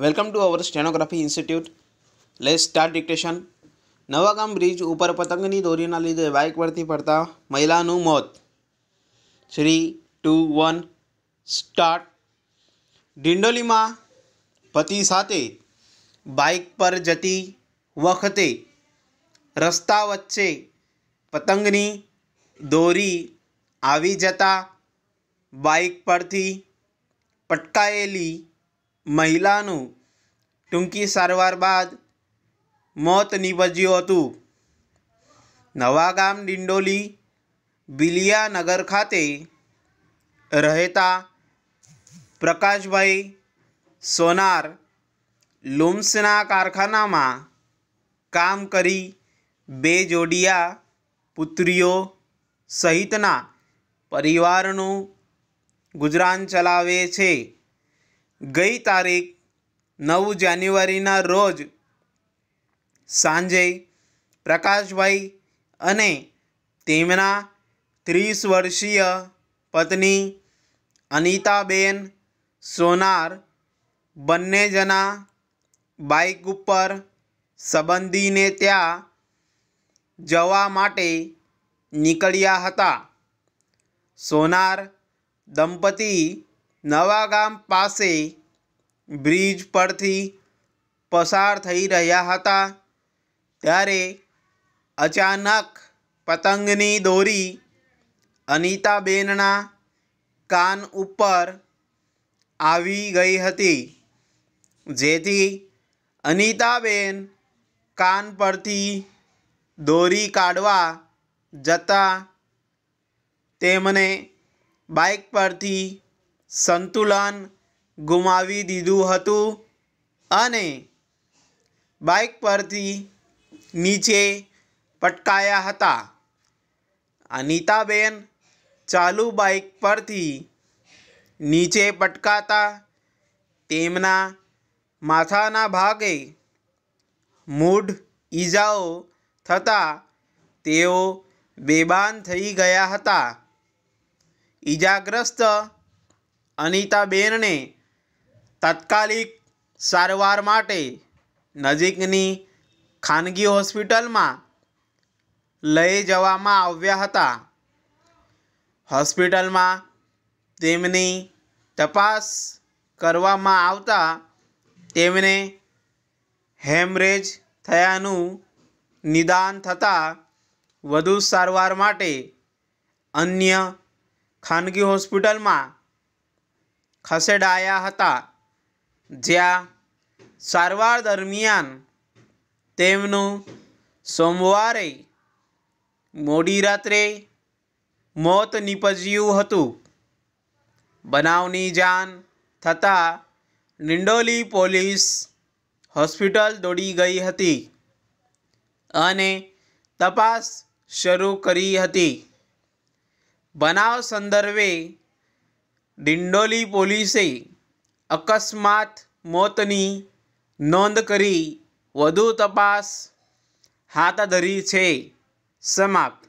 welcome to our stenography institute લે star dictation Navagam bridge ઉપર પતંગની દોરીના લીધે બાઇક પરથી પડતા મહિલાનું મોત થ્રી ટુ વન સ્ટાર્ટ ડિંડોલીમાં પતિ સાથે બાઇક પર જતી વખતે રસ્તા વચ્ચે પતંગની દોરી આવી જતાં બાઇક પરથી પટકાયેલી મહિલાનું ટૂંકી સારવાર બાદ મોત નિપજ્યું હતું નવાગામ ડિંડોલી બિલિયાનગર ખાતે રહેતા પ્રકાશભાઈ સોનાર લુમ્સના કારખાનામાં કામ કરી બે જોડિયા પુત્રીઓ સહિતના પરિવારનું ગુજરાન ચલાવે છે ગઈ તારીખ નવ જાન્યુઆરીના રોજ સાંજે પ્રકાશભાઈ અને તેમના ત્રીસ વર્ષીય પત્ની અનિતાબેન સોનાર બંને જણા બાઇક ઉપર સંબંધીને ત્યાં જવા માટે નીકળ્યા હતા સોનાર દંપતી નવાગામ પાસે બ્રિજ પરથી પસાર થઈ રહ્યા હતા ત્યારે અચાનક પતંગની દોરી અનિતાબેનના કાન ઉપર આવી ગઈ હતી જેથી અનિતાબેન કાન પરથી દોરી કાઢવા જતાં તેમને બાઇક પરથી સંતુલન ગુમાવી દીધું હતું અને બાઇક પરથી નીચે પટકાયા હતા અનિતાબેન ચાલુ બાઇક પરથી નીચે પટકાતા તેમના માથાના ભાગે મૂઢ ઈજાઓ થતાં તેઓ બેબાન થઈ ગયા હતા ઈજાગ્રસ્ત અનિતાબેનને તાત્કાલિક સારવાર માટે નજીકની ખાનગી હોસ્પિટલમાં લઈ જવામાં આવ્યા હતા હોસ્પિટલમાં તેમની તપાસ કરવામાં આવતા તેમને હેમરેજ થયાનું નિદાન થતાં વધુ સારવાર માટે અન્ય ખાનગી હોસ્પિટલમાં ખસેડાયા હતા જ્યાં સારવાર દરમિયાન તેમનું સોમવારે મોડી રાત્રે મોત નીપજ્યું હતું બનાવની જાણ થતાં નિંડોલી પોલીસ હોસ્પિટલ દોડી ગઈ હતી અને તપાસ શરૂ કરી હતી બનાવ સંદર્ભે દિંડોલી પોલીસે અકસ્માત મોતની નોંધ કરી વધુ તપાસ હાથ ધરી છે સમાપ્ત